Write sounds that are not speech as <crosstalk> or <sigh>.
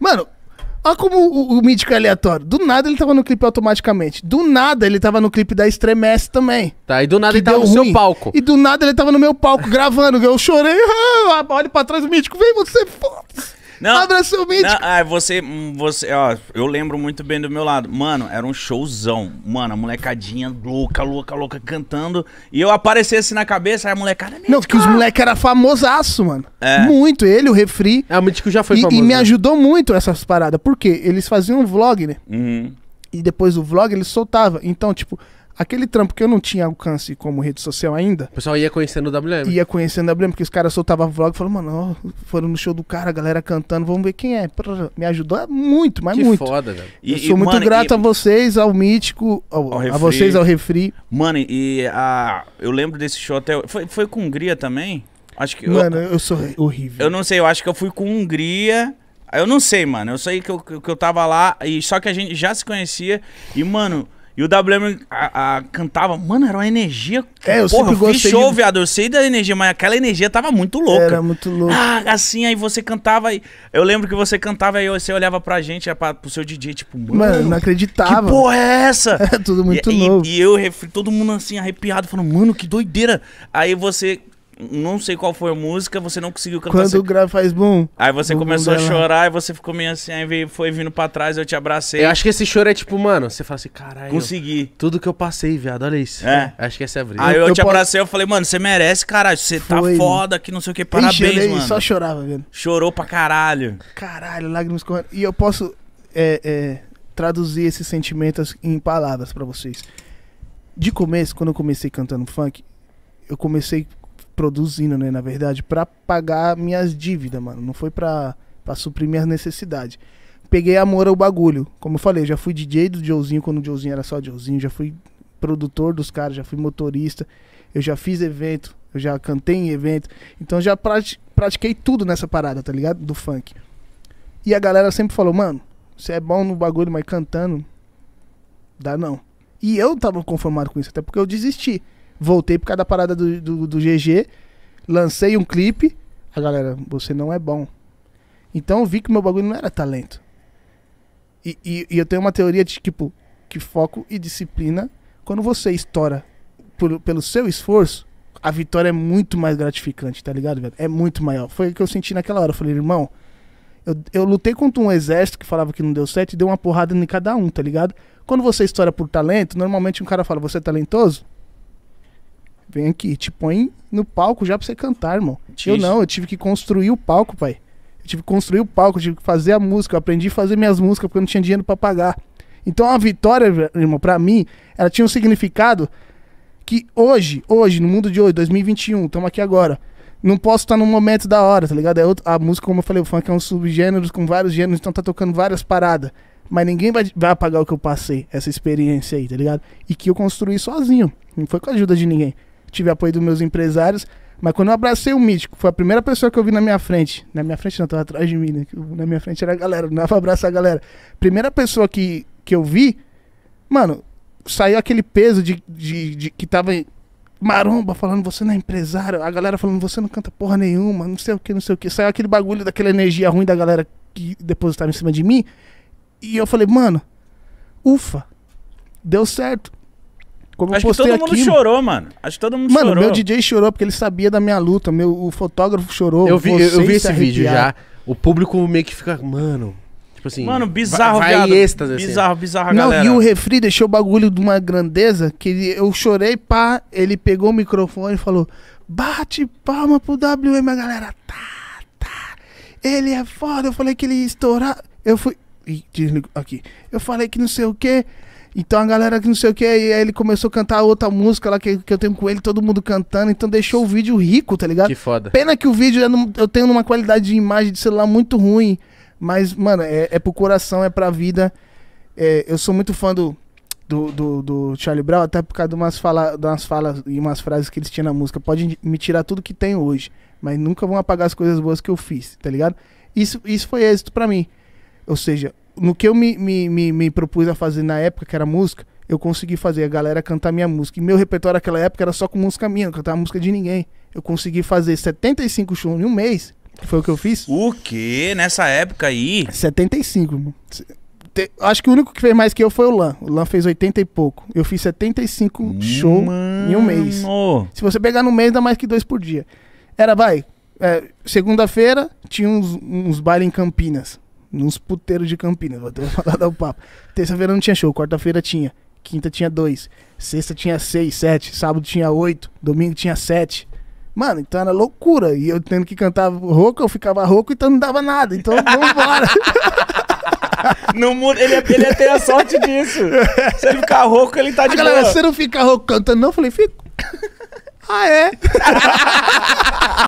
Mano, olha como o, o mítico é aleatório. Do nada ele tava no clipe automaticamente. Do nada ele tava no clipe da Estremece também. Tá, e do nada ele tava no ruim. seu palco. E do nada ele tava no meu palco gravando. Eu chorei. <laughs> Ah, olha pra trás, o mítico, vem você, foda. Não, Abraço mítico. Não, ah, você, hum, você, ó, eu lembro muito bem do meu lado. Mano, era um showzão. Mano, a molecadinha louca, louca, louca, cantando. E eu aparecesse na cabeça, aí a molecada... Não, porque os moleques eram famosaço, mano. É. Muito, ele, o Refri. É, o Mítico já foi e, famoso. E me né? ajudou muito essas paradas. Por quê? Eles faziam um vlog, né? Uhum. E depois do vlog, eles soltavam. Então, tipo aquele trampo que eu não tinha alcance como rede social ainda. O pessoal ia conhecendo o WM. Ia conhecendo o WM, porque os caras soltavam vlog e falavam, mano, ó, foram no show do cara, a galera cantando, vamos ver quem é. Me ajudou muito, mas que muito. foda, velho. E, eu sou e, muito mano, grato e... a vocês, ao Mítico, ao, ao a vocês, ao Refri. Mano, e a... eu lembro desse show até... Foi, foi com Hungria também? Acho que... Mano, eu, eu sou horrível. Eu não sei, eu acho que eu fui com Hungria... Eu não sei, mano. Eu sei que eu, que eu tava lá e só que a gente já se conhecia. E, mano, e o WM a, a, cantava, mano, era uma energia. É, eu porra, sempre gostei. Show, de... viado, eu sei da energia, mas aquela energia tava muito louca. Era muito louca. Ah, assim, aí você cantava. E... Eu lembro que você cantava e você olhava pra gente, é pra, pro seu DJ, tipo, mano. Mano, não acreditava. Que porra é essa? <laughs> É tudo muito e, novo. E, e eu, todo mundo assim, arrepiado, falando, mano, que doideira. Aí você não sei qual foi a música, você não conseguiu cantar. Quando você... o grave faz bom. Aí você começou a chorar e você ficou meio assim, aí veio, foi vindo pra trás, eu te abracei. Eu acho que esse choro é tipo, mano, você fala assim, caralho. Consegui. Tudo que eu passei, viado, olha isso. É. Acho que essa é a briga. Aí eu, eu te posso... abracei, eu falei, mano, você merece, caralho. Você tá foda que não sei o que, parabéns, Ixi, chorei, mano. só chorava, velho. Chorou pra caralho. Caralho, lágrimas correndo. E eu posso é, é, traduzir esses sentimentos em palavras pra vocês. De começo, quando eu comecei cantando funk, eu comecei produzindo, né, na verdade, para pagar minhas dívidas, mano. Não foi pra, pra suprir minhas necessidades. Peguei amor ao bagulho. Como eu falei, já fui DJ do Joãozinho quando o Joãozinho era só Joãozinho, já fui produtor dos caras, já fui motorista, eu já fiz evento, eu já cantei em evento. Então já pratiquei tudo nessa parada, tá ligado? Do funk. E a galera sempre falou, mano, você é bom no bagulho, mas cantando, dá não. E eu tava conformado com isso, até porque eu desisti. Voltei por causa da parada do, do, do GG. Lancei um clipe. A galera, você não é bom. Então eu vi que meu bagulho não era talento. E, e, e, eu tenho uma teoria de tipo que foco e disciplina. Quando você estoura por, pelo seu esforço, a vitória é muito mais gratificante, tá ligado, velho? É muito maior. Foi o que eu senti naquela hora. Eu falei, irmão, eu, eu lutei contra um exército que falava que não deu certo e deu uma porrada em cada um, tá ligado? Quando você estoura por talento, normalmente um cara fala, você é talentoso? Vem aqui, te põe no palco já pra você cantar, irmão. Isso. Eu não, eu tive que construir o palco, pai. Eu tive que construir o palco, eu tive que fazer a música. Eu aprendi a fazer minhas músicas porque eu não tinha dinheiro para pagar. Então a vitória, irmão, pra mim, ela tinha um significado que hoje, hoje, no mundo de hoje, 2021, estamos aqui agora. Não posso estar tá num momento da hora, tá ligado? É outro, a música, como eu falei, o funk é um subgênero com vários gêneros, então tá tocando várias paradas. Mas ninguém vai, vai apagar o que eu passei, essa experiência aí, tá ligado? E que eu construí sozinho. Não foi com a ajuda de ninguém tive apoio dos meus empresários. Mas quando eu abracei o Mítico, foi a primeira pessoa que eu vi na minha frente. Na minha frente não, tava atrás de mim, né? Na minha frente era a galera, não dava abraçar a galera. Primeira pessoa que, que eu vi, mano, saiu aquele peso de, de, de que tava maromba falando, você não é empresário. A galera falando, você não canta porra nenhuma, não sei o que, não sei o que. Saiu aquele bagulho daquela energia ruim da galera que depositava em cima de mim. E eu falei, mano, ufa, deu certo. Como Acho eu postei que todo mundo chorou, mano. Acho que todo mundo mano, chorou. Mano, meu DJ chorou porque ele sabia da minha luta. Meu, o fotógrafo chorou. Eu vi, eu, eu vi esse vídeo já. O público meio que fica, mano. Tipo assim. Mano, bizarro, vai, vai êxtase, assim. Bizarro, assim. bizarro, Não, galera. E o refri deixou o bagulho de uma grandeza que eu chorei, pá. Ele pegou o microfone e falou: bate palma pro WM, a galera. Tá, tá. Ele é foda. Eu falei que ele ia estourar. Eu fui e desligou aqui. Eu falei que não sei o que. Então a galera que não sei o que, e aí ele começou a cantar outra música lá que, que eu tenho com ele, todo mundo cantando, então deixou o vídeo rico, tá ligado? Que foda. Pena que o vídeo é eu tenho uma qualidade de imagem de celular muito ruim, mas, mano, é, é pro coração, é pra vida. É, eu sou muito fã do, do, do, do, Charlie Brown, até por causa de umas, fala, de umas falas e umas frases que eles tinham na música. Pode me tirar tudo que tem hoje, mas nunca vão apagar as coisas boas que eu fiz, tá ligado? Isso, isso foi êxito para mim. Ou seja, no que eu me, me, me, me propus a fazer na época, que era música, eu consegui fazer a galera cantar minha música. E meu repertório naquela época era só com música minha, não cantava música de ninguém. Eu consegui fazer 75 shows em um mês, que foi o que eu fiz. O quê? Nessa época aí? 75, Te, acho que o único que fez mais que eu foi o Lan. O Lan fez 80 e pouco. Eu fiz 75 shows em um mês. Se você pegar no mês, dá mais que dois por dia. Era, vai, é, segunda-feira tinha uns, uns bailes em Campinas. Nos puteiros de Campinas, vou ter <laughs> falado o papo. Terça-feira não tinha show, quarta-feira tinha. Quinta tinha dois. Sexta tinha seis, sete. Sábado tinha oito. Domingo tinha sete. Mano, então era loucura. E eu tendo que cantar rouco, eu ficava rouco, então não dava nada. Então <laughs> vambora. No mundo, ele, ia, é, ele ia é, ter a sorte disso. Se ele ficar rouco, ele tá de a galera, boa. você não fica rouco cantando, não? Eu falei, fico. <laughs> Ah, é?